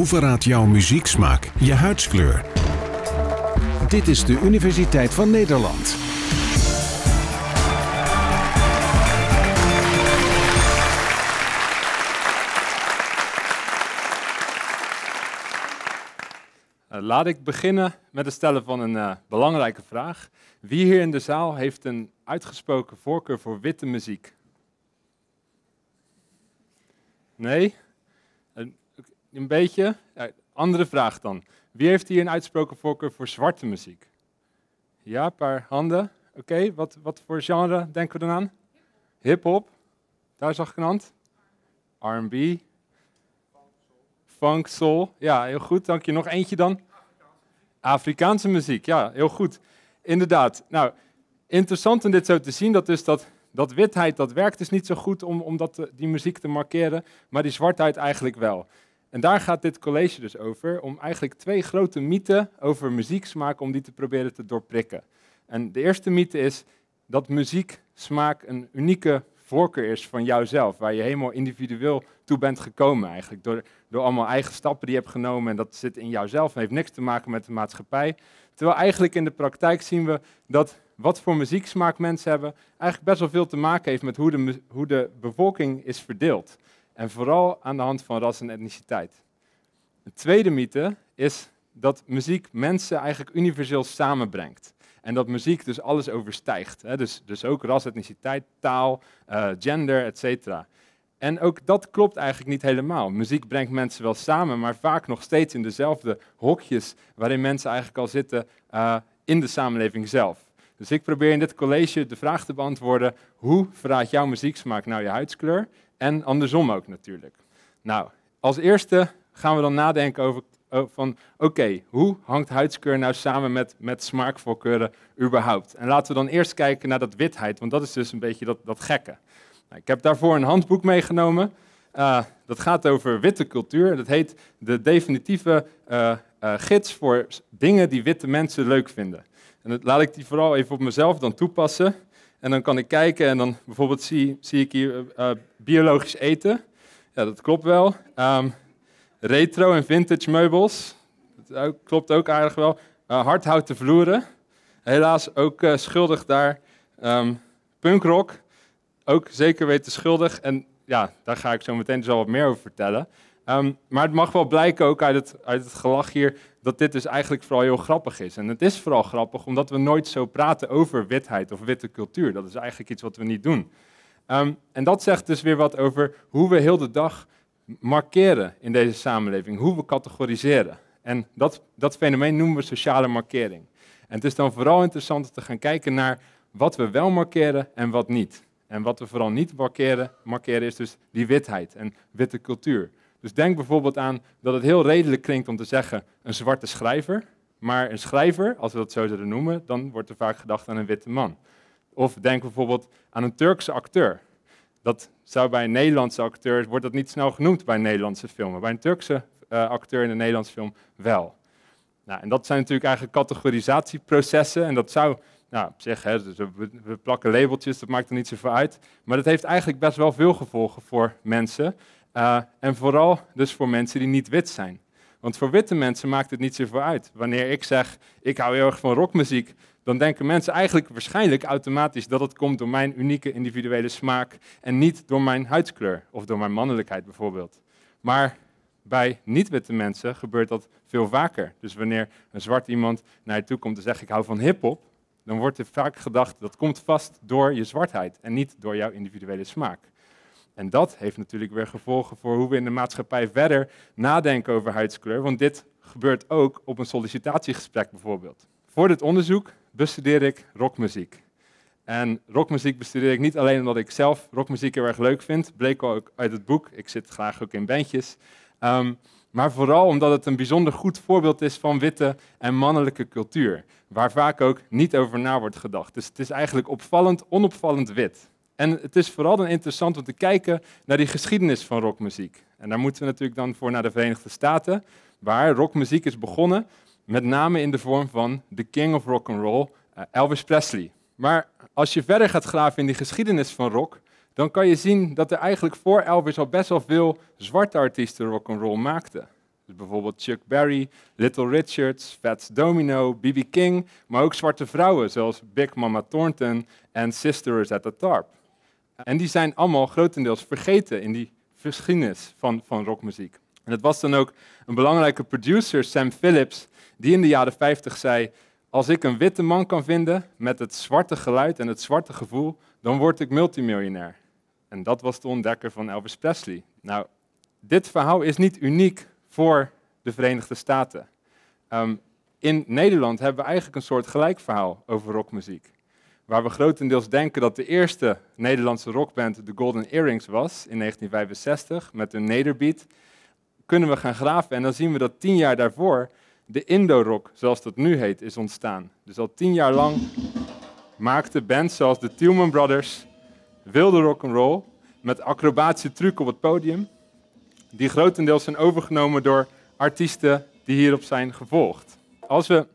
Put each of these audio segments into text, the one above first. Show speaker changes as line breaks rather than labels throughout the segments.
Hoe verraadt jouw muzieksmaak je huidskleur? Dit is de Universiteit van Nederland. Eh, laat ik beginnen met het stellen van een eh, belangrijke vraag. Wie hier in de zaal heeft een uitgesproken voorkeur voor witte muziek? Nee? een beetje. Eh, andere vraag dan. Wie heeft hier een uitsproken voorkeur voor zwarte muziek? Ja, een paar handen. Oké, wat, wat voor genre denken we dan aan? Hip-hop, daar zag ik een hand. RB. Funk, soul. Ja, heel goed. Dank je. Nog eentje dan? Afrikaanse muziek, ja, heel goed. Inderdaad. Nou, interessant om dit zo te zien, dat is dus dat, dat witheid, dat werkt dus niet zo goed om, om dat, eh, die muziek te markeren, maar die zwartheid eigenlijk wel. En daar gaat dit college dus over, om eigenlijk twee grote mythen over muzieksmaak, om die te proberen te doorprikken. En de eerste mythe is dat muzieksmaak een unieke voorkeur is van jouzelf, waar je helemaal individueel toe bent gekomen eigenlijk, door, door allemaal eigen stappen die je hebt genomen en dat zit in jouzelf en heeft niks te maken met de maatschappij. Terwijl eigenlijk in de praktijk zien we dat wat voor muzieksmaak mensen hebben, eigenlijk best wel veel te maken heeft met hoe de, hoe de bevolking is verdeeld. En vooral aan de hand van ras en etniciteit. Een tweede mythe is dat muziek mensen eigenlijk universeel samenbrengt. En dat muziek dus alles overstijgt. Hè? Dus, dus ook ras, etniciteit, taal, eh, gender, et cetera. En ook dat klopt eigenlijk niet helemaal. Muziek brengt mensen wel samen, maar vaak nog steeds in dezelfde hokjes waarin mensen eigenlijk al zitten eh, in de samenleving zelf. Dus ik probeer in dit college de vraag te beantwoorden: hoe verraadt jouw muzieksmaak nou je huidskleur? En andersom ook natuurlijk. Nou, als eerste gaan we dan nadenken over eh, van oké, hoe hangt huidskleur nou samen met, met smaakvoorkeuren überhaupt? En laten we dan eerst kijken naar dat witheid, want dat is dus een beetje dat, dat gekke. Nou, ik heb daarvoor een handboek meegenomen. Eh, dat gaat over witte cultuur. Dat heet de definitieve eh, gids voor dingen die witte mensen leuk vinden. En dat laat ik die vooral even op mezelf dan toepassen. En dan kan ik kijken en dan bijvoorbeeld zie, zie ik hier eh, eh, biologisch eten. Ja, dat klopt wel. Ehm, retro en vintage meubels. Dat klopt ook aardig wel. Uh, hardhouten vloeren. Helaas ook schuldig daar. Ehm, punkrock. Ook zeker weten schuldig. En ja, daar ga ik zo meteen dus al wat meer over vertellen. Ehm, maar het mag wel blijken ook uit het, uit het gelach hier dat dit dus eigenlijk vooral heel grappig is. En het is vooral grappig omdat we nooit zo praten over witheid of witte cultuur. Dat is eigenlijk iets wat we niet doen. Ehm, en dat zegt dus weer wat over hoe we heel de dag markeren in deze samenleving, hoe we categoriseren. En dat, dat fenomeen noemen we sociale markering. En het is dan vooral interessant om te gaan kijken naar wat we wel markeren en wat niet. En wat we vooral niet markeren, markeren is dus die witheid en witte cultuur. Dus denk bijvoorbeeld aan dat het heel redelijk klinkt om te zeggen een zwarte schrijver. Maar een schrijver, als we dat zo zouden noemen, dan wordt er vaak gedacht aan een witte man. Of denk bijvoorbeeld aan een Turkse acteur. Dat zou bij een Nederlandse acteur, wordt dat niet snel genoemd bij Nederlandse filmen. Bij een Turkse eh, acteur in een Nederlandse film wel. Nou, en dat zijn natuurlijk eigenlijk categorisatieprocessen. En dat zou, nou op zich, hè, dus we, we plakken labeltjes, dat maakt er niet zoveel uit. Maar dat heeft eigenlijk best wel veel gevolgen voor mensen. Eh, en vooral dus voor mensen die niet wit zijn. Want voor witte mensen maakt het niet zoveel uit. Wanneer ik zeg, ik hou heel erg van rockmuziek, dan denken mensen eigenlijk waarschijnlijk automatisch dat het komt door mijn unieke individuele smaak en niet door mijn huidskleur of door mijn mannelijkheid bijvoorbeeld. Maar bij niet-witte mensen gebeurt dat veel vaker. Dus wanneer een zwart iemand naar je toe komt en zegt ik hou van hip-hop, dan wordt er vaak gedacht dat komt vast door je zwartheid en niet door jouw individuele smaak. En dat heeft natuurlijk weer gevolgen voor hoe we in de maatschappij verder nadenken over huidskleur. Want dit gebeurt ook op een sollicitatiegesprek bijvoorbeeld. Voor dit onderzoek bestudeer ik rockmuziek. En rockmuziek bestudeer ik niet alleen omdat ik zelf rockmuziek heel erg leuk vind, bleek ook uit het boek, ik zit graag ook in bandjes, ehm, maar vooral omdat het een bijzonder goed voorbeeld is van witte en mannelijke cultuur, waar vaak ook niet over na wordt gedacht. Dus het is eigenlijk opvallend onopvallend wit. En het is vooral dan interessant om te kijken naar die geschiedenis van rockmuziek. En daar moeten we natuurlijk dan voor naar de Verenigde Staten, waar rockmuziek is begonnen, met name in de vorm van de King of Rock and Roll, eh, Elvis Presley. Maar als je verder gaat graven in die geschiedenis van rock, dan kan je zien dat er eigenlijk voor Elvis al best wel veel zwarte artiesten rock and roll maakten. Dus bijvoorbeeld Chuck Berry, Little Richards, Fats Domino, B.B. King, maar ook zwarte vrouwen zoals Big Mama Thornton en Sisters at the Tarp. En die zijn allemaal grotendeels vergeten in die geschiedenis van, van rockmuziek. En het was dan ook een belangrijke producer, Sam Phillips, die in de jaren 50 zei: Als ik een witte man kan vinden met het zwarte geluid en het zwarte gevoel, dan word ik multimiljonair. En dat was de ontdekker van Elvis Presley. Nou, dit verhaal is niet uniek voor de Verenigde Staten. Ehm, in Nederland hebben we eigenlijk een soort gelijk verhaal over rockmuziek waar we grotendeels denken dat de eerste Nederlandse rockband de Golden Earrings was in 1965 met een nederbeat, kunnen we gaan graven en dan zien we dat tien jaar daarvoor de Indo-rock, zoals dat nu heet, is ontstaan. Dus al tien jaar lang maakten bands zoals de Tillman Brothers wilde rock'n'roll met acrobatische trucs op het podium, die grotendeels zijn overgenomen door artiesten die hierop zijn gevolgd. Als we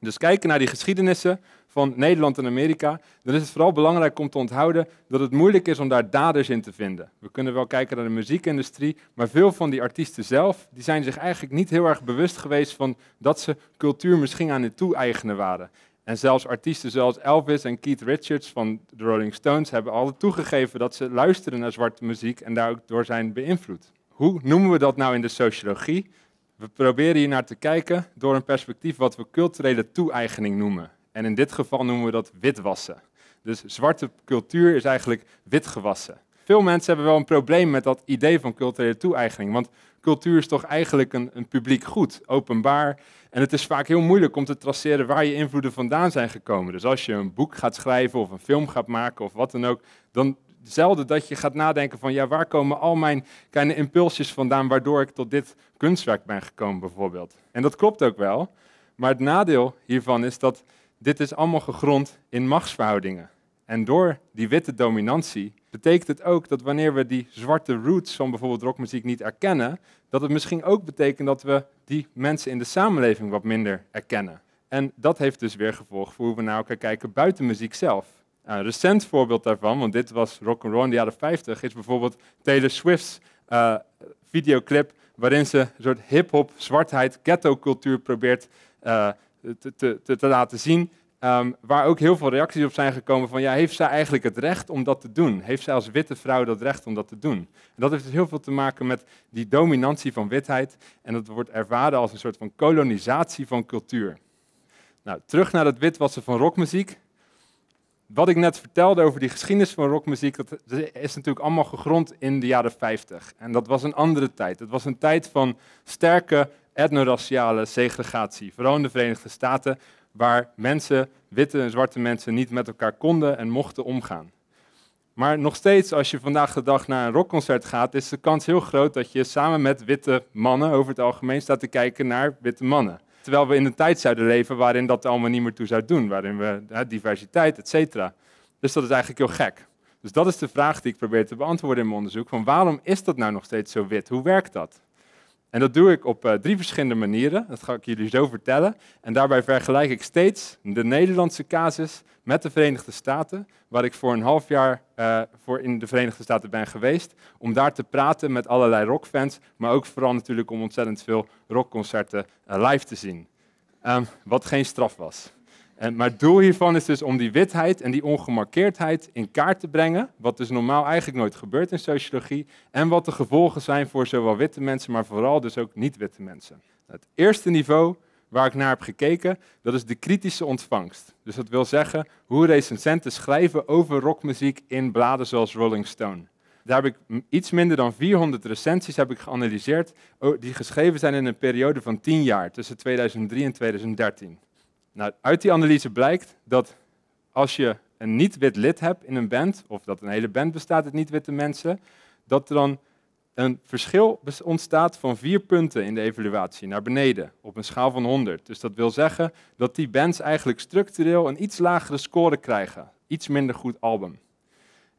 dus kijken naar die geschiedenissen, van Nederland en Amerika, dan is het vooral belangrijk om te onthouden dat het moeilijk is om daar daders in te vinden. We kunnen wel kijken naar de muziekindustrie, maar veel van die artiesten zelf, die zijn zich eigenlijk niet heel erg bewust geweest van dat ze cultuur misschien aan het toe-eigenen waren. En zelfs artiesten zoals Elvis en Keith Richards van de Rolling Stones hebben al toegegeven dat ze luisteren naar zwarte muziek en daar ook door zijn beïnvloed. Hoe noemen we dat nou in de sociologie? We proberen hier naar te kijken door een perspectief wat we culturele toe-eigening noemen. En in dit geval noemen we dat witwassen. Dus zwarte cultuur is eigenlijk witgewassen. Veel mensen hebben wel een probleem met dat idee van culturele toe-eigening. Want cultuur is toch eigenlijk een, een publiek goed, openbaar. En het is vaak heel moeilijk om te traceren waar je invloeden vandaan zijn gekomen. Dus als je een boek gaat schrijven of een film gaat maken of wat dan ook, dan zelden dat je gaat nadenken van ja, waar komen al mijn kleine impulsjes vandaan waardoor ik tot dit kunstwerk ben gekomen bijvoorbeeld. En dat klopt ook wel. Maar het nadeel hiervan is dat dit is allemaal gegrond in machtsverhoudingen. En door die witte dominantie betekent het ook dat wanneer we die zwarte roots van bijvoorbeeld rockmuziek niet erkennen, dat het misschien ook betekent dat we die mensen in de samenleving wat minder erkennen. En dat heeft dus weer gevolg voor hoe we naar nou elkaar kijken buiten muziek zelf. Een recent voorbeeld daarvan, want dit was rock and roll in de jaren 50, is bijvoorbeeld Taylor Swift's eh, videoclip waarin ze een soort hip-hop, zwartheid, ghetto-cultuur probeert uh, te, te, te, laten zien. Ehm, waar ook heel veel reacties op zijn gekomen van, ja, heeft zij eigenlijk het recht om dat te doen? Heeft zij als witte vrouw dat recht om dat te doen? dat heeft dus heel veel te maken met die dominantie van witheid. En dat wordt ervaren als een soort van kolonisatie van cultuur. Nou, terug naar het witwassen van rockmuziek. Wat ik net vertelde over die geschiedenis van rockmuziek, dat is natuurlijk allemaal gegrond in de jaren 50. En dat was een andere tijd. Het was een tijd van sterke etnoraciale segregatie, vooral in de Verenigde Staten, waar mensen, witte en zwarte mensen, niet met elkaar konden en mochten omgaan. Maar nog steeds, als je vandaag de dag naar een rockconcert gaat, is de kans heel groot dat je samen met witte mannen over het algemeen staat te kijken naar witte mannen. Terwijl we in een tijd zouden leven waarin dat allemaal niet meer toe zou doen, waarin we diversiteit, et cetera. Dus dat is eigenlijk heel gek. Dus dat is de vraag die ik probeer te beantwoorden in mijn onderzoek, van waarom is dat nou nog steeds zo wit? Hoe werkt dat? En dat doe ik op eh, drie verschillende manieren. Dat ga ik jullie zo vertellen. En daarbij vergelijk ik steeds de Nederlandse casus met de Verenigde Staten, waar ik voor een half jaar eh, voor in de Verenigde Staten ben geweest, om daar te praten met allerlei rockfans, maar ook vooral natuurlijk om ontzettend veel rockconcerten eh, live te zien. Ehm, wat geen straf was. En, maar het doel hiervan is dus om die witheid en die ongemarkeerdheid in kaart te brengen, wat dus normaal eigenlijk nooit gebeurt in sociologie, en wat de gevolgen zijn voor zowel witte mensen, maar vooral dus ook niet-witte mensen. Het eerste niveau waar ik naar heb gekeken, dat is de kritische ontvangst. Dus dat wil zeggen hoe recensenten schrijven over rockmuziek in bladen zoals Rolling Stone. Daar heb ik iets minder dan 400 recensies heb ik geanalyseerd, die geschreven zijn in een periode van 10 jaar, tussen 2003 en 2013. Nou, uit die analyse blijkt dat als je een niet-wit lid hebt in een band, of dat een hele band bestaat uit niet-witte mensen, dat er dan een verschil ontstaat van vier punten in de evaluatie naar beneden op een schaal van 100. Dus dat wil zeggen dat die bands eigenlijk structureel een iets lagere score krijgen, iets minder goed album.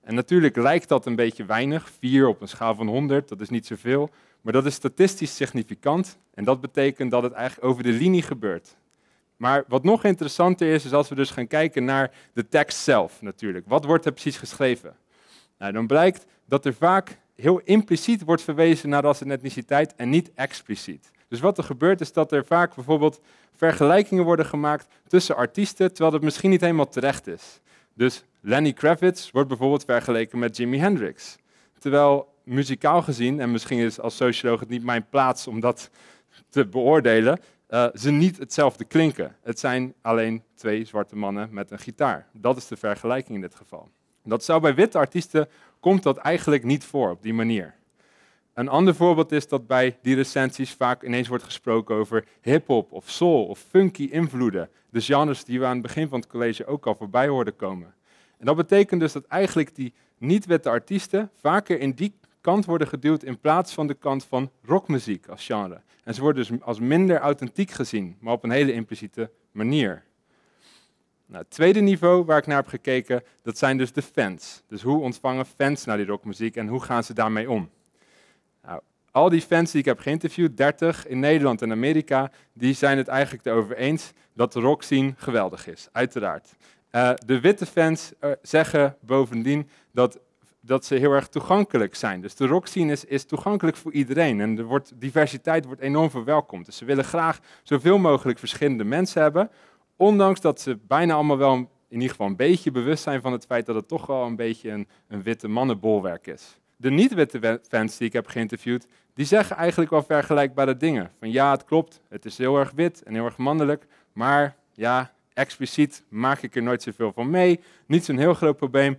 En natuurlijk lijkt dat een beetje weinig, vier op een schaal van 100, dat is niet zoveel, maar dat is statistisch significant en dat betekent dat het eigenlijk over de linie gebeurt. Maar wat nog interessanter is, is als we dus gaan kijken naar de tekst zelf natuurlijk. Wat wordt er precies geschreven? Nou, dan blijkt dat er vaak heel impliciet wordt verwezen naar ras en etniciteit en niet expliciet. Dus wat er gebeurt is dat er vaak bijvoorbeeld vergelijkingen worden gemaakt tussen artiesten, terwijl dat misschien niet helemaal terecht is. Dus Lenny Kravitz wordt bijvoorbeeld vergeleken met Jimi Hendrix. Terwijl muzikaal gezien, en misschien is als socioloog het niet mijn plaats om dat te beoordelen, uh, ze niet hetzelfde klinken. Het zijn alleen twee zwarte mannen met een gitaar. Dat is de vergelijking in dit geval. Dat zou bij witte artiesten komt dat eigenlijk niet voor op die manier. Een ander voorbeeld is dat bij die recensies vaak ineens wordt gesproken over hip-hop of soul of funky invloeden. De genres die we aan het begin van het college ook al voorbij hoorden komen. En dat betekent dus dat eigenlijk die niet-witte artiesten vaker in die worden geduwd in plaats van de kant van rockmuziek als genre. En ze worden dus als minder authentiek gezien, maar op een hele impliciete manier. Nou, het tweede niveau waar ik naar heb gekeken, dat zijn dus de fans. Dus hoe ontvangen fans naar nou die rockmuziek en hoe gaan ze daarmee om? Nou, al die fans die ik heb geïnterviewd, 30 in Nederland en Amerika, die zijn het eigenlijk erover eens dat de rockscene geweldig is, uiteraard. Eh, de witte fans eh, zeggen bovendien dat dat ze heel erg toegankelijk zijn. Dus de rockscene is, is toegankelijk voor iedereen. En er wordt, diversiteit wordt enorm verwelkomd. Dus ze willen graag zoveel mogelijk verschillende mensen hebben. Ondanks dat ze bijna allemaal wel in ieder geval een beetje bewust zijn van het feit dat het toch wel een beetje een, een witte mannenbolwerk is. De niet-witte fans die ik heb geïnterviewd, die zeggen eigenlijk wel vergelijkbare dingen. Van ja, het klopt, het is heel erg wit en heel erg mannelijk, maar ja, expliciet maak ik er nooit zoveel van mee. Niet zo'n heel groot probleem.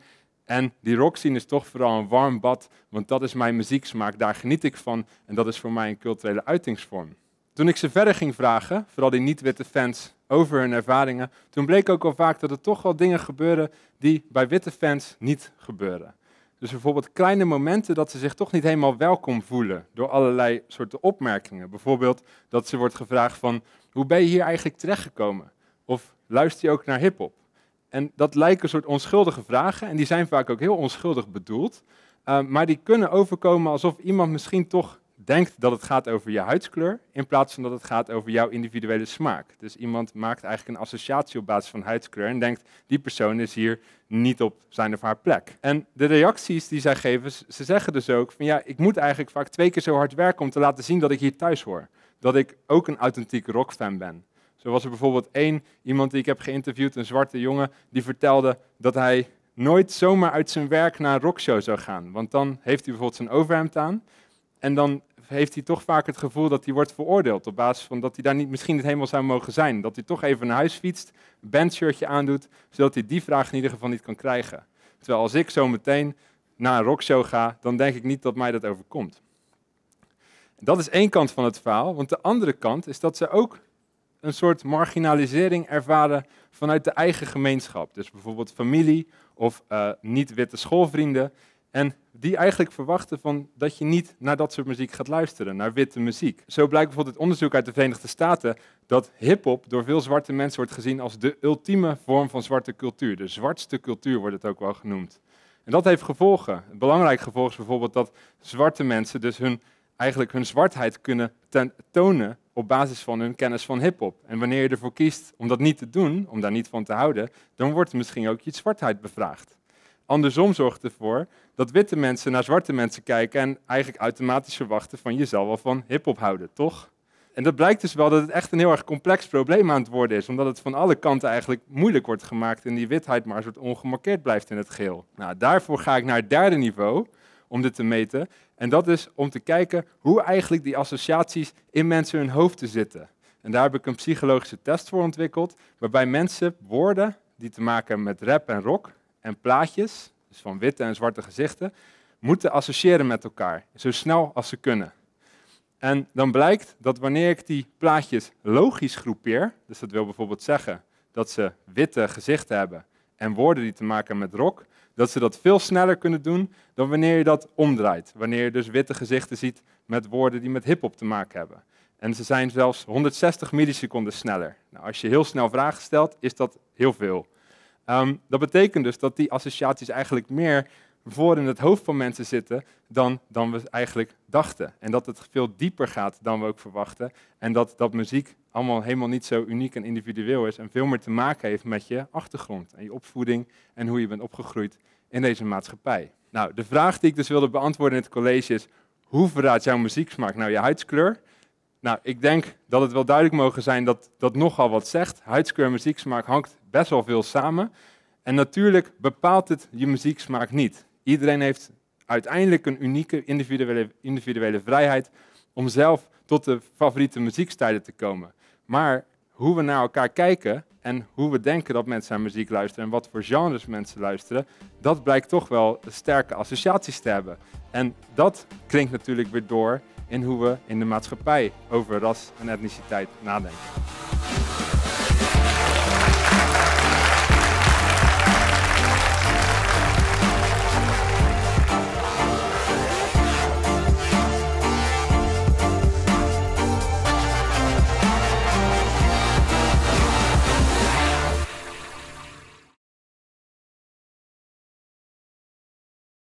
En die roxine is toch vooral een warm bad, want dat is mijn muzieksmaak, daar geniet ik van en dat is voor mij een culturele uitingsvorm. Toen ik ze verder ging vragen, vooral die niet-witte fans, over hun ervaringen, toen bleek ook al vaak dat er toch wel dingen gebeuren die bij witte fans niet gebeuren. Dus bijvoorbeeld kleine momenten dat ze zich toch niet helemaal welkom voelen door allerlei soorten opmerkingen. Bijvoorbeeld dat ze wordt gevraagd van, hoe ben je hier eigenlijk terechtgekomen? Of luister je ook naar hip-hop? En dat lijken een soort onschuldige vragen, en die zijn vaak ook heel onschuldig bedoeld. Ehm, maar die kunnen overkomen alsof iemand misschien toch denkt dat het gaat over je huidskleur, in plaats van dat het gaat over jouw individuele smaak. Dus iemand maakt eigenlijk een associatie op basis van huidskleur en denkt, die persoon is hier niet op zijn of haar plek. En de reacties die zij geven, ze zeggen dus ook van ja, ik moet eigenlijk vaak twee keer zo hard werken om te laten zien dat ik hier thuis hoor. Dat ik ook een authentiek rockfan ben. Zo was er bijvoorbeeld één iemand die ik heb geïnterviewd, een zwarte jongen, die vertelde dat hij nooit zomaar uit zijn werk naar een rockshow zou gaan. Want dan heeft hij bijvoorbeeld zijn overhemd aan en dan heeft hij toch vaak het gevoel dat hij wordt veroordeeld op basis van dat hij daar niet misschien niet helemaal zou mogen zijn. Dat hij toch even naar huis fietst, een bandshirtje aandoet, zodat hij die vraag in ieder geval niet kan krijgen. Terwijl als ik zo meteen naar een rockshow ga, dan denk ik niet dat mij dat overkomt. Dat is één kant van het verhaal, want de andere kant is dat ze ook een soort marginalisering ervaren vanuit de eigen gemeenschap. Dus bijvoorbeeld familie of eh, niet-witte schoolvrienden. En die eigenlijk verwachten van dat je niet naar dat soort muziek gaat luisteren, naar witte muziek. Zo blijkt bijvoorbeeld het onderzoek uit de Verenigde Staten dat hip-hop door veel zwarte mensen wordt gezien als de ultieme vorm van zwarte cultuur. De zwartste cultuur wordt het ook wel genoemd. En dat heeft gevolgen. Het belangrijk gevolg is bijvoorbeeld dat zwarte mensen dus hun, eigenlijk hun zwartheid kunnen tonen op basis van hun kennis van hip-hop. En wanneer je ervoor kiest om dat niet te doen, om daar niet van te houden, dan wordt misschien ook je zwartheid bevraagd. Andersom zorgt ervoor dat witte mensen naar zwarte mensen kijken en eigenlijk automatisch verwachten van jezelf zal wel van hip-hop houden, toch? En dat blijkt dus wel dat het echt een heel erg complex probleem aan het worden is, omdat het van alle kanten eigenlijk moeilijk wordt gemaakt en die witheid maar een soort ongemarkeerd blijft in het geheel. Nou, daarvoor ga ik naar het derde niveau om dit te meten. En dat is om te kijken hoe eigenlijk die associaties in mensen hun hoofd te zitten. En daar heb ik een psychologische test voor ontwikkeld, waarbij mensen woorden die te maken hebben met rap en rock en plaatjes, dus van witte en zwarte gezichten, moeten associëren met elkaar, zo snel als ze kunnen. En dan blijkt dat wanneer ik die plaatjes logisch groepeer, dus dat wil bijvoorbeeld zeggen dat ze witte gezichten hebben en woorden die te maken hebben met rock, dat ze dat veel sneller kunnen doen dan wanneer je dat omdraait. Wanneer je dus witte gezichten ziet met woorden die met hip-hop te maken hebben. En ze zijn zelfs 160 milliseconden sneller. Nou, als je heel snel vragen stelt, is dat heel veel. Ehm, dat betekent dus dat die associaties eigenlijk meer voor in het hoofd van mensen zitten dan, dan we eigenlijk dachten. En dat het veel dieper gaat dan we ook verwachten. En dat, dat muziek allemaal helemaal niet zo uniek en individueel is en veel meer te maken heeft met je achtergrond en je opvoeding en hoe je bent opgegroeid in deze maatschappij. Nou, de vraag die ik dus wilde beantwoorden in het college is, hoe verraadt jouw muzieksmaak nou je huidskleur? Nou, ik denk dat het wel duidelijk mogen zijn dat dat nogal wat zegt. Huidskleur en muzieksmaak hangt best wel veel samen. En natuurlijk bepaalt het je muzieksmaak niet. Iedereen heeft uiteindelijk een unieke individuele, individuele vrijheid om zelf tot de favoriete muziekstijlen te komen. Maar hoe we naar elkaar kijken en hoe we denken dat mensen naar muziek luisteren en wat voor genres mensen luisteren, dat blijkt toch wel sterke associaties te hebben. En dat klinkt natuurlijk weer door in hoe we in de maatschappij over ras en etniciteit nadenken.